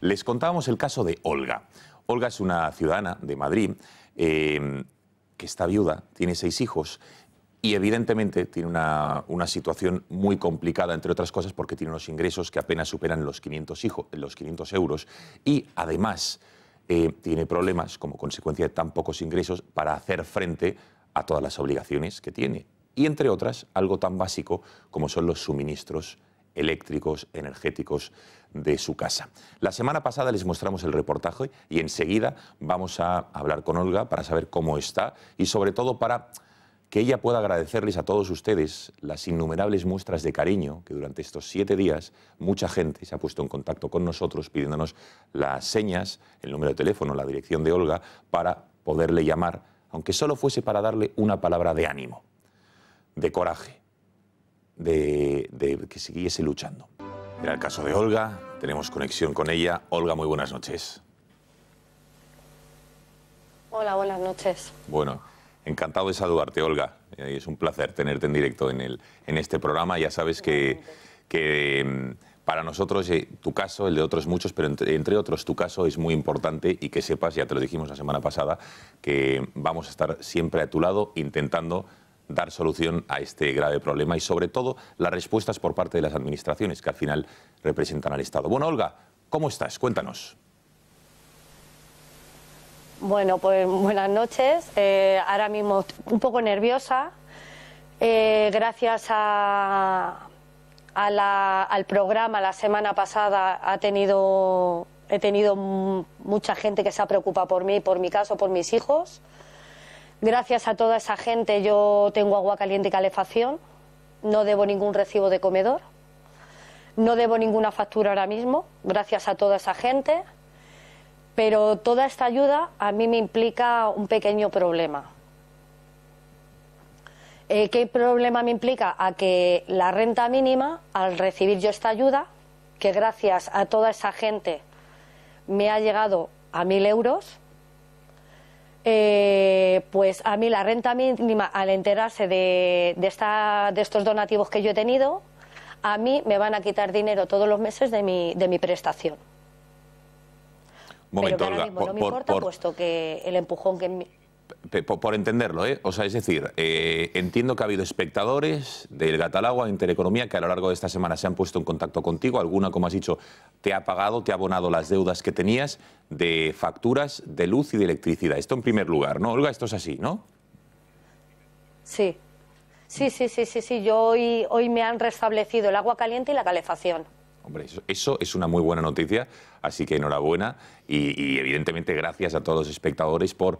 Les contábamos el caso de Olga. Olga es una ciudadana de Madrid eh, que está viuda, tiene seis hijos y evidentemente tiene una, situación muy complicada, entre otras cosas, porque tiene unos ingresos que apenas superan los 500, los euros y además eh, tiene problemas como consecuencia de tan pocos ingresos para hacer frente a todas las obligaciones que tiene. Y entre otras, algo tan básico como son los suministros eléctricos, energéticos, de su casa. La semana pasada les mostramos el reportaje y enseguida vamos a hablar con Olga para saber cómo está y sobre todo para que ella pueda agradecerles a todos ustedes las innumerables muestras de cariño que durante estos siete días mucha gente se ha puesto en contacto con nosotros pidiéndonos las señas, el número de teléfono, la dirección de Olga para poderle llamar, aunque solo fuese para darle una palabra de ánimo, de coraje, de, de que siguiese luchando. Era el caso de Olga, tenemos conexión con ella. Olga, muy buenas noches. Hola, buenas noches. Bueno, encantado de saludarte, Olga. Eh, es un placer tenerte en directo en, el, en este programa. Ya sabes que, que mm, para nosotros eh, tu caso, el de otros muchos, pero entre, entre, otros tu caso es muy importante y que sepas, ya te lo dijimos la semana pasada, que vamos a estar siempre a tu lado intentando dar solución a este grave problema y sobre todo las respuestas por parte de las administraciones que al final representan al Estado. Bueno, Olga, ¿cómo estás? Cuéntanos. Bueno, pues buenas noches. Eh, ahora mismo un poco nerviosa. Eh, gracias a, al programa la semana pasada ha tenido, he tenido mucha gente que se ha preocupado por mí, por mi caso, por mis hijos. Gracias a toda esa gente yo tengo agua caliente y calefacción, no debo ningún recibo de comedor, no debo ninguna factura ahora mismo, gracias a toda esa gente, pero toda esta ayuda a mí me implica un pequeño problema. Eh, ¿Qué problema me implica? A que la renta mínima, al recibir yo esta ayuda, que gracias a toda esa gente me ha llegado a mil euros, eh, pues a mí la renta mínima, al enterarse de, de, esta, de estos donativos que yo he tenido, a mí me van a quitar dinero todos los meses de mi, de mi prestación. no me importa, puesto que el empujón que por, entenderlo, ¿eh? o sea, es decir, eh, entiendo que ha habido espectadores del Gatalagua en Intereconomía, que a lo largo de esta semana se han puesto en contacto contigo. Alguna, como has dicho, te ha pagado, te ha abonado las deudas que tenías de facturas de luz y de electricidad. Esto en primer lugar, ¿no? Olga, esto es así, ¿no? Sí. Sí, sí, sí, sí, sí. Yo hoy, hoy me han restablecido el agua caliente y la calefacción. Hombre, eso, es una muy buena noticia, así que enhorabuena y, evidentemente gracias a todos los espectadores por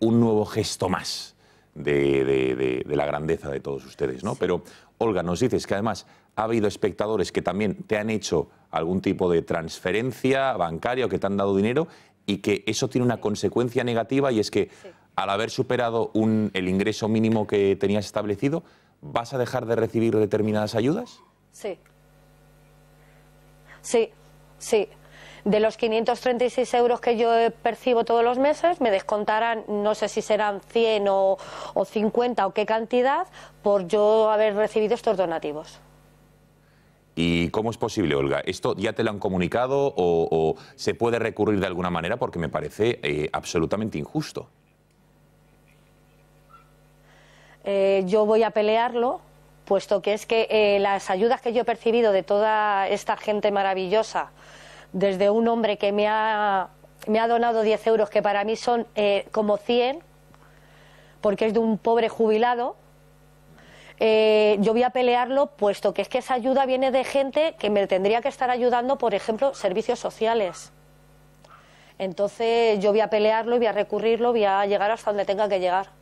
un nuevo gesto más de, la grandeza de todos ustedes, ¿no? Pero, Olga, nos dices que además ha habido espectadores que también te han hecho algún tipo de transferencia bancaria o que te han dado dinero y que eso tiene una consecuencia negativa y es que al haber superado el ingreso mínimo que tenías establecido, ¿vas a dejar de recibir determinadas ayudas? Sí. Sí, sí de los 536 euros que yo eh, percibo todos los meses, me descontarán, no sé si serán 100 o, 50 o qué cantidad, por yo haber recibido estos donativos. ¿Y cómo es posible, Olga? ¿Esto ya te lo han comunicado o, se puede recurrir de alguna manera? Porque me parece eh, absolutamente injusto. Eh, yo voy a pelearlo, puesto que es que las ayudas que yo he percibido de toda esta gente maravillosa, desde un hombre que me ha, donado 10 euros, que para mí son eh, como 100, porque es de un pobre jubilado, eh, yo voy a pelearlo, puesto que es que esa ayuda viene de gente que me tendría que estar ayudando, por ejemplo, servicios sociales. Entonces yo voy a pelearlo, voy a recurrirlo, voy a llegar hasta donde tenga que llegar.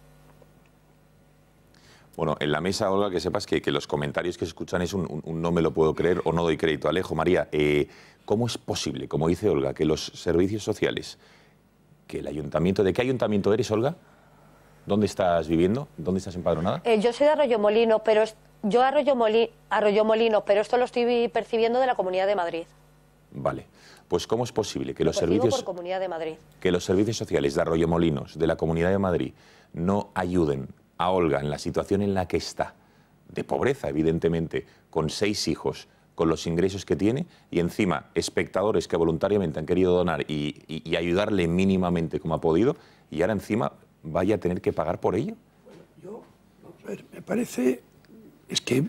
Bueno, en la mesa, Olga, que sepas que, los comentarios que se escuchan es un, no me lo puedo creer o no doy crédito. Alejo, María, eh, ¿cómo es posible, como dice Olga, que los servicios sociales, que el ayuntamiento, ¿de qué ayuntamiento eres, Olga? ¿Dónde estás viviendo? ¿Dónde estás empadronada? Eh, yo soy de Arroyo Molino, pero yo Arroyo, pero esto lo estoy percibiendo de la Comunidad de Madrid. Vale. Pues cómo es posible que los servicios Comunidad de Madrid. que los servicios sociales de Arroyomolinos, de la Comunidad de Madrid, no ayuden a Olga en la situación en la que está, de pobreza evidentemente, con seis hijos, con los ingresos que tiene y encima espectadores que voluntariamente han querido donar y, ayudarle mínimamente como ha podido y ahora encima vaya a tener que pagar por ello? yo, me parece, es que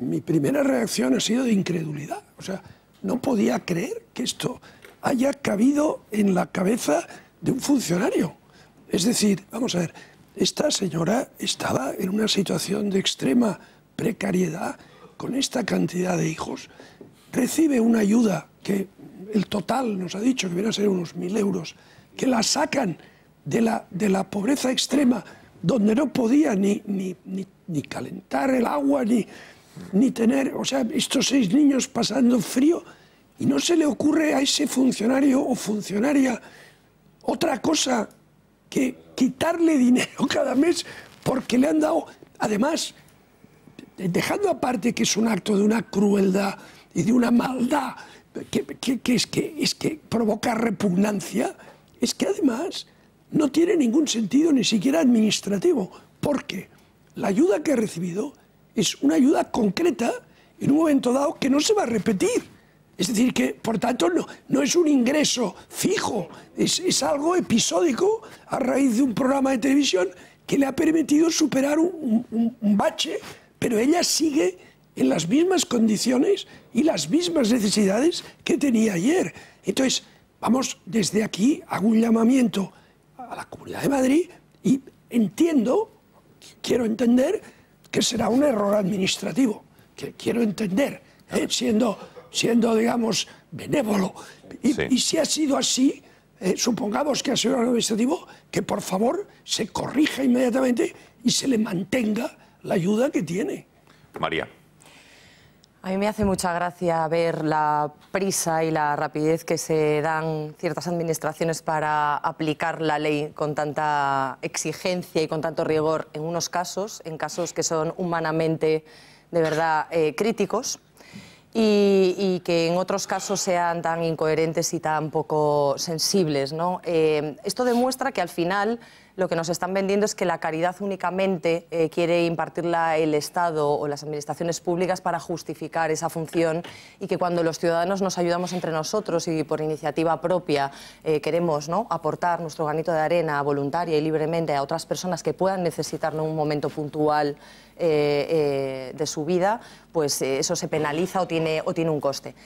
mi primera reacción ha sido de incredulidad. O sea, no podía creer que esto haya cabido en la cabeza de un funcionario. Es decir, vamos a ver, esta señora estaba en una situación de extrema precariedad, con esta cantidad de hijos, recibe una ayuda que el total nos ha dicho que viene a ser unos mil euros, que la sacan de la, de la pobreza extrema, donde no podía ni, ni, calentar el agua, ni, ni tener, o sea, estos seis niños pasando frío, y no se le ocurre a ese funcionario o funcionaria otra cosa que quitarle dinero cada mes porque le han dado, además, dejando aparte que es un acto de una crueldad y de una maldad, que, es, que es provoca repugnancia, es que además no tiene ningún sentido ni siquiera administrativo, porque la ayuda que ha recibido es una ayuda concreta en un momento dado que no se va a repetir. Es decir, que por tanto no, no es un ingreso fijo, es, es, algo episódico a raíz de un programa de televisión que le ha permitido superar un, bache, pero ella sigue en las mismas condiciones y las mismas necesidades que tenía ayer. Entonces, vamos desde aquí, hago un llamamiento a la Comunidad de Madrid y entiendo, quiero entender, que será un error administrativo, que quiero entender, ¿eh? siendo siendo, digamos, benévolo. Y, si ha sido así, eh, supongamos que ha sido un administrativo, que por favor se corrija inmediatamente y se le mantenga la ayuda que tiene. María. A mí me hace mucha gracia ver la prisa y la rapidez que se dan ciertas administraciones para aplicar la ley con tanta exigencia y con tanto rigor en unos casos, en casos que son humanamente de verdad eh, críticos y, que en otros casos sean tan incoherentes y tan poco sensibles. Eh, esto demuestra que al final lo que nos están vendiendo es que la caridad únicamente eh, quiere impartirla el Estado o las administraciones públicas para justificar esa función y que cuando los ciudadanos nos ayudamos entre nosotros y por iniciativa propia eh, queremos ¿no? aportar nuestro granito de arena voluntaria y libremente a otras personas que puedan necesitarlo en un momento puntual eh, eh, de su vida, pues eh, eso se penaliza o tiene, o tiene un coste.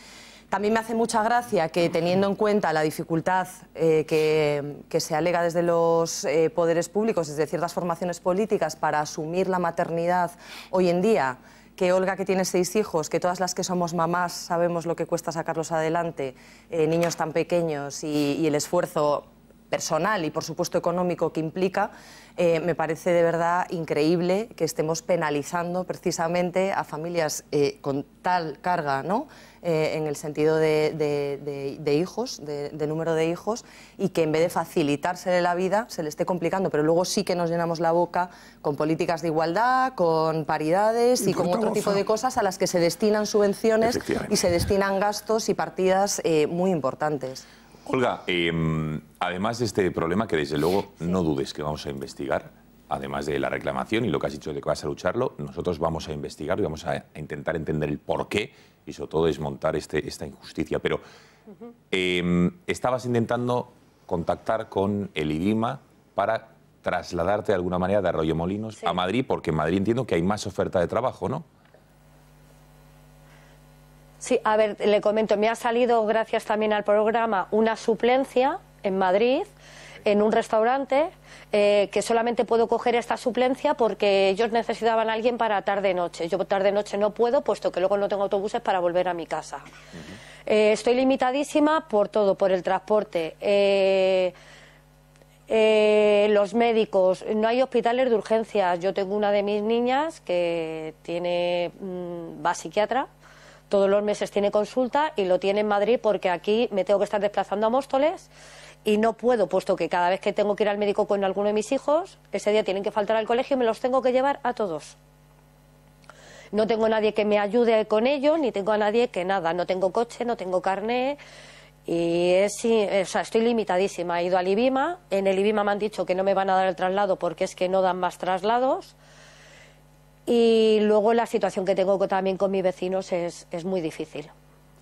También me hace mucha gracia que, teniendo en cuenta la dificultad que, se alega desde los poderes públicos, desde ciertas formaciones políticas, para asumir la maternidad hoy en día, que Olga, que tiene seis hijos, que todas las que somos mamás sabemos lo que cuesta sacarlos adelante, niños tan pequeños y el esfuerzo personal y por supuesto económico que implica, eh, me parece de verdad increíble que estemos penalizando precisamente a familias eh, con tal carga, ¿no? Eh, en el sentido de, hijos, de, número de hijos, y que en vez de facilitarse la vida, se le esté complicando. Pero luego sí que nos llenamos la boca con políticas de igualdad, con paridades y con otro tipo de cosas a las que se destinan subvenciones y se destinan gastos y partidas muy importantes. Olga, em, además de este problema, que desde luego no dudes que vamos a investigar, además de la reclamación y lo que has dicho de que vas a lucharlo, nosotros vamos a investigar y vamos a, intentar entender el porqué y sobre todo desmontar este, esta injusticia. Pero em, estabas intentando contactar con el IDIMA para trasladarte de alguna manera de Arroyomolinos Molinos a Madrid, porque en Madrid entiendo que hay más oferta de trabajo, ¿no? Sí, a ver, le comento, me ha salido, gracias también al programa, una suplencia en Madrid en un restaurante eh, que solamente puedo coger esta suplencia porque ellos necesitaban a alguien para tarde-noche. Yo tarde-noche no puedo, puesto que luego no tengo autobuses para volver a mi casa. Eh, estoy limitadísima por todo, por el transporte. Eh, los médicos, no hay hospitales de urgencias. Yo tengo una de mis niñas que tiene, mm, va psiquiatra todos los meses tiene consulta y lo tiene en Madrid porque aquí me tengo que estar desplazando a Móstoles y no puedo, puesto que cada vez que tengo que ir al médico con alguno de mis hijos, ese día tienen que faltar al colegio y me los tengo que llevar a todos. No tengo a nadie que me ayude con ello, ni tengo a nadie que nada. No tengo coche, no tengo carné. Y es, estoy limitadísima. He ido al IBIMA. En el IBIMA me han dicho que no me van a dar el traslado porque es que no dan más traslados. Y luego la situación que tengo también con mis vecinos es, muy difícil.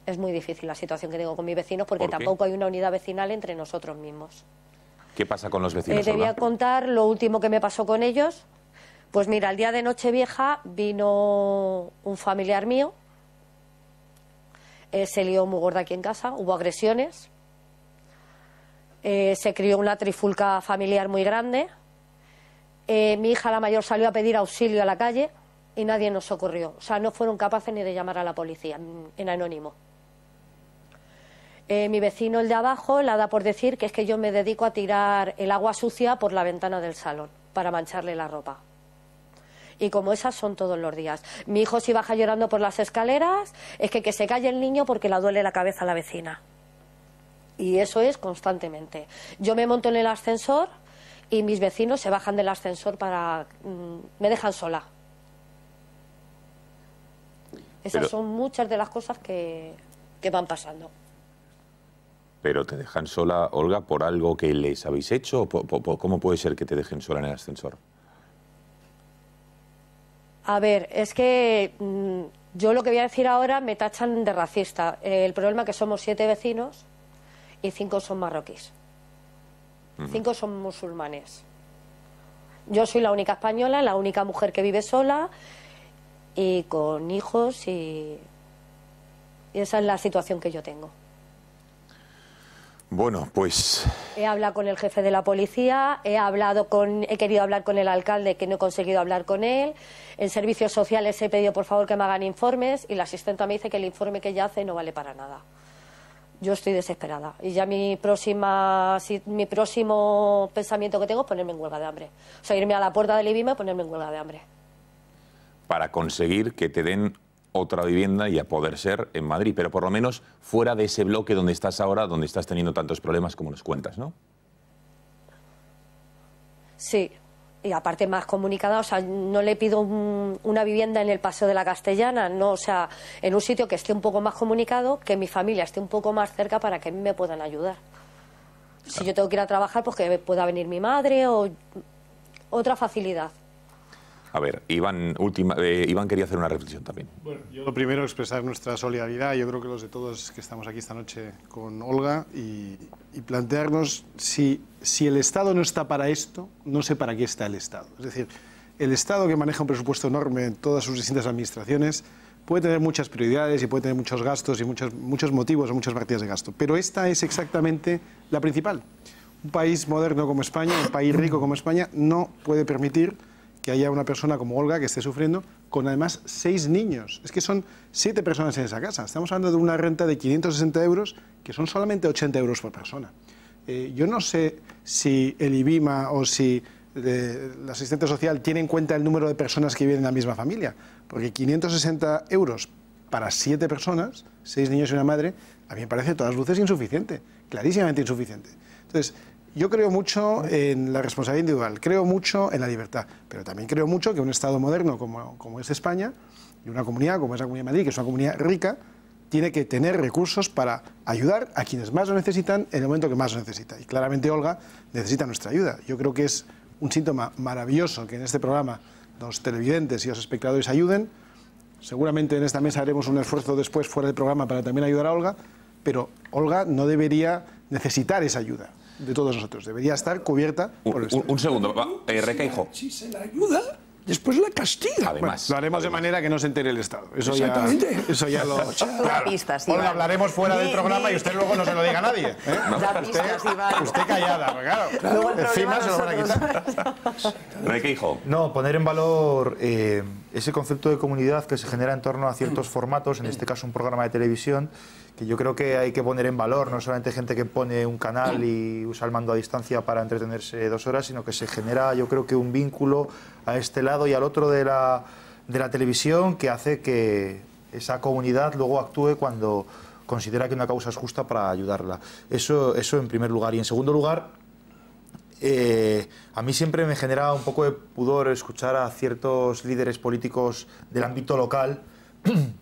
Es muy difícil la situación que tengo con mis vecinos porque tampoco hay una unidad vecinal entre nosotros mismos. ¿Qué pasa con los eh, vecinos? Les Te voy a contar lo último que me pasó con ellos. Pues mira, el día de Nochevieja vino un familiar mío. se lió muy gorda aquí en casa, hubo agresiones. Eh, se crió una trifulca familiar muy grande. Eh, mi hija la mayor salió a pedir auxilio a la calle y nadie nos ocurrió. O sea, no fueron capaces ni de llamar a la policía mm, en anónimo. Eh, mi vecino, el de abajo, la da por decir que es que yo me dedico a tirar el agua sucia por la ventana del salón para mancharle la ropa. Y como esas son todos los días. Mi hijo si baja llorando por las escaleras, es que, que se calle el niño porque le duele la cabeza a la vecina. Y eso es constantemente. Yo me monto en el ascensor y mis vecinos se bajan del ascensor para... Mm, me dejan sola. Esas son muchas de las cosas que, van pasando. Pero te dejan sola, Olga, por algo que les habéis hecho? ¿O ¿Cómo puede ser que te dejen sola en el ascensor? A ver, es que mm, yo lo que voy a decir ahora me tachan de racista. El problema es que somos siete vecinos y cinco son marroquíes. Cinco son musulmanes. Yo soy la única española, la única mujer que vive sola y con hijos y, esa es la situación que yo tengo. Bueno, pues... He hablado con el jefe de la policía, he, hablado con, he querido hablar con el alcalde, que no he conseguido hablar con él. En servicios sociales he pedido, por favor, que me hagan informes y la asistenta me dice que el informe que ella hace no vale para nada yo estoy desesperada. Y ya mi próxima, mi próximo pensamiento que tengo es ponerme en huelga de hambre. O sea, irme a la puerta del IBIMA y ponerme en huelga de hambre. Para conseguir que te den otra vivienda y a poder ser en Madrid, pero por lo menos fuera de ese bloque donde estás ahora, donde estás teniendo tantos problemas como nos cuentas, ¿no? Sí, y aparte más comunicada, o sea, no le pido una vivienda en el Paseo de la Castellana, no, o sea, en un sitio que esté un poco más comunicado, que mi familia esté un poco más cerca para que me puedan ayudar. Si yo tengo que ir a trabajar, pues que pueda venir mi madre o otra facilidad. A ver, Iván, última, eh, Iván quería hacer una reflexión también. Bueno, yo primero expresar nuestra solidaridad, yo creo que los de todos que estamos aquí esta noche con Olga, y, y plantearnos si, si el Estado no está para esto, no sé para qué está el Estado. Es decir, el Estado que maneja un presupuesto enorme en todas sus distintas administraciones puede tener muchas prioridades y puede tener muchos gastos y muchos, muchos motivos o muchas partidas de gasto, pero esta es exactamente la principal. Un país moderno como España, un país rico como España, no puede permitir que haya una persona como Olga que esté sufriendo con además seis niños. Es que son siete personas en esa casa. Estamos hablando de una renta de 560 euros que son solamente 80 euros por persona. Eh, yo no sé si el IBIMA o si el asistente social tiene en cuenta el número de personas que viven en la misma familia, porque 560 euros para siete personas, seis niños y una madre, a mí me parece todas luces insuficiente, clarísimamente insuficiente. Entonces, yo creo mucho en la responsabilidad individual, creo mucho en la libertad, pero también creo mucho que un Estado moderno como, es España y una comunidad como es la Comunidad de Madrid, que es una comunidad rica, tiene que tener recursos para ayudar a quienes más lo necesitan en el momento que más lo necesita. Y claramente Olga necesita nuestra ayuda. Yo creo que es un síntoma maravilloso que en este programa los televidentes y los espectadores ayuden. Seguramente en esta mesa haremos un esfuerzo después fuera del programa para también ayudar a Olga, pero Olga no debería necesitar esa ayuda de todos nosotros. Debería estar cubierta por Un, segundo, Requeijo. Eh, pues si se la ayuda, después la castiga. Además. lo haremos de manera que no se entere el Estado. Eso Exactamente. ya, eso ya lo... hablaremos fuera del programa y usted luego no se lo diga a nadie. ¿eh? usted, callada, pues claro, encima se lo van a quitar. Requeijo. No, poner en valor eh, ese concepto de comunidad que se genera en torno a ciertos formatos, en este caso un programa de televisión, que yo creo que hay que poner en valor, no solamente gente que pone un canal y usa el mando a distancia para entretenerse dos horas, sino que se genera, yo creo que un vínculo a este lado y al otro de la, televisión que hace que esa comunidad luego actúe cuando considera que una causa es justa para ayudarla. Eso, eso en primer lugar. Y en segundo lugar, eh, a mí siempre me genera un poco de pudor escuchar a ciertos líderes políticos del ámbito local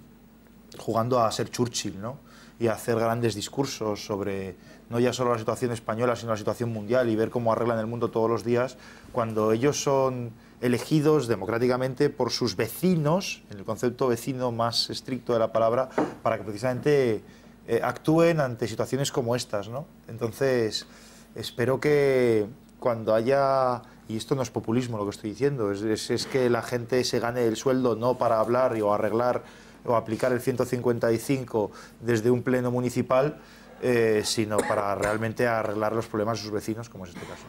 jugando a ser Churchill, ¿no? y hacer grandes discursos sobre no ya solo la situación española, sino la situación mundial y ver cómo arreglan el mundo todos los días, cuando ellos son elegidos democráticamente por sus vecinos, en el concepto vecino más estricto de la palabra, para que precisamente eh, actúen ante situaciones como estas. Entonces, espero que cuando haya y esto no es populismo lo que estoy diciendo, es, es, que la gente se gane el sueldo no para hablar o arreglar o aplicar el 155 desde un pleno municipal, eh, sino para realmente arreglar los problemas de sus vecinos, como es este caso.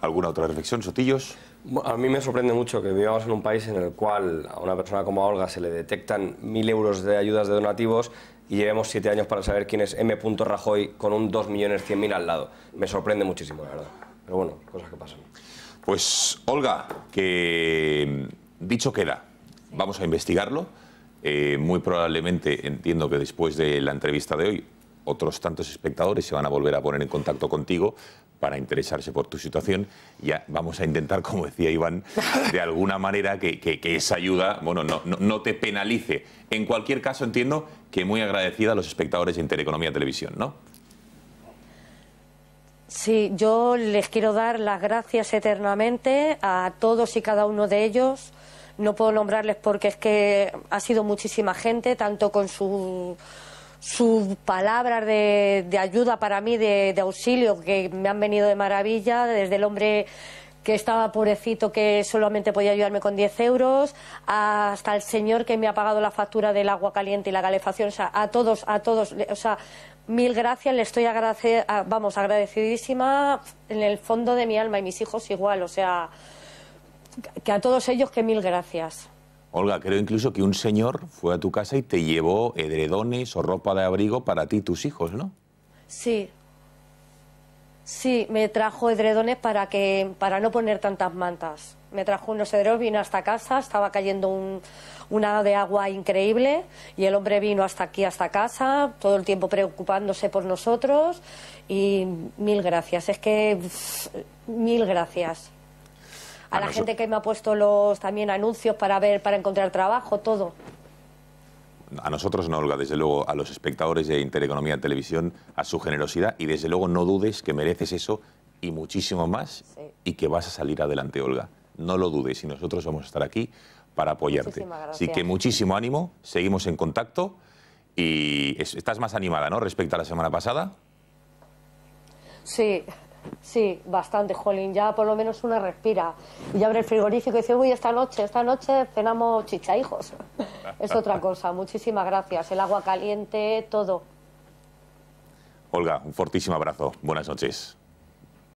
¿Alguna otra reflexión, Sotillos? A mí me sorprende mucho que vivamos en un país en el cual a una persona como Olga se le detectan mil euros de ayudas de donativos y llevemos siete años para saber quién es M. Rajoy con un 2.100.000 al lado. Me sorprende muchísimo, la verdad. Pero bueno, cosas que pasan. Pues, Olga, que dicho queda, vamos a investigarlo. Eh, muy probablemente entiendo que después de la entrevista de hoy, otros tantos espectadores se van a volver a poner en contacto contigo para interesarse por tu situación. Ya vamos a intentar, como decía Iván, de alguna manera que, esa ayuda bueno, no, te penalice. En cualquier caso, entiendo que muy agradecida a los espectadores de Intereconomía Televisión, ¿no? Sí, yo les quiero dar las gracias eternamente a todos y cada uno de ellos no puedo nombrarles porque es que ha sido muchísima gente, tanto con su sus palabras de, de, ayuda para mí, de, de, auxilio, que me han venido de maravilla, desde el hombre que estaba pobrecito, que solamente podía ayudarme con 10 euros, hasta el señor que me ha pagado la factura del agua caliente y la calefacción, o sea, a todos, a todos, o sea, mil gracias, le estoy agradec vamos, agradecidísima en el fondo de mi alma y mis hijos igual, o sea... Que a todos ellos que mil gracias. Olga, creo incluso que un señor fue a tu casa y te llevó edredones o ropa de abrigo para ti y tus hijos, ¿no? Sí. Sí, me trajo edredones para, que, para no poner tantas mantas. Me trajo unos edredones, vino hasta casa, estaba cayendo un, una de agua increíble y el hombre vino hasta aquí, hasta casa, todo el tiempo preocupándose por nosotros y mil gracias. Es que mil gracias a, la gente que me ha puesto los también anuncios para ver, para encontrar trabajo, todo. A nosotros no, Olga, desde luego, a los espectadores de Intereconomía Televisión, a su generosidad y desde luego no dudes que mereces eso y muchísimo más y que vas a salir adelante, Olga. No lo dudes y nosotros vamos a estar aquí para apoyarte. Así que muchísimo ánimo, seguimos en contacto y estás más animada, ¿no? Respecto a la semana pasada. Sí, Sí, bastante, Jolín. Ya por lo menos una respira. Y abre el frigorífico y dice, uy, esta noche, esta noche cenamos chicha, hijos. es otra cosa. Muchísimas gracias. El agua caliente, todo. Olga, un fortísimo abrazo. Buenas noches.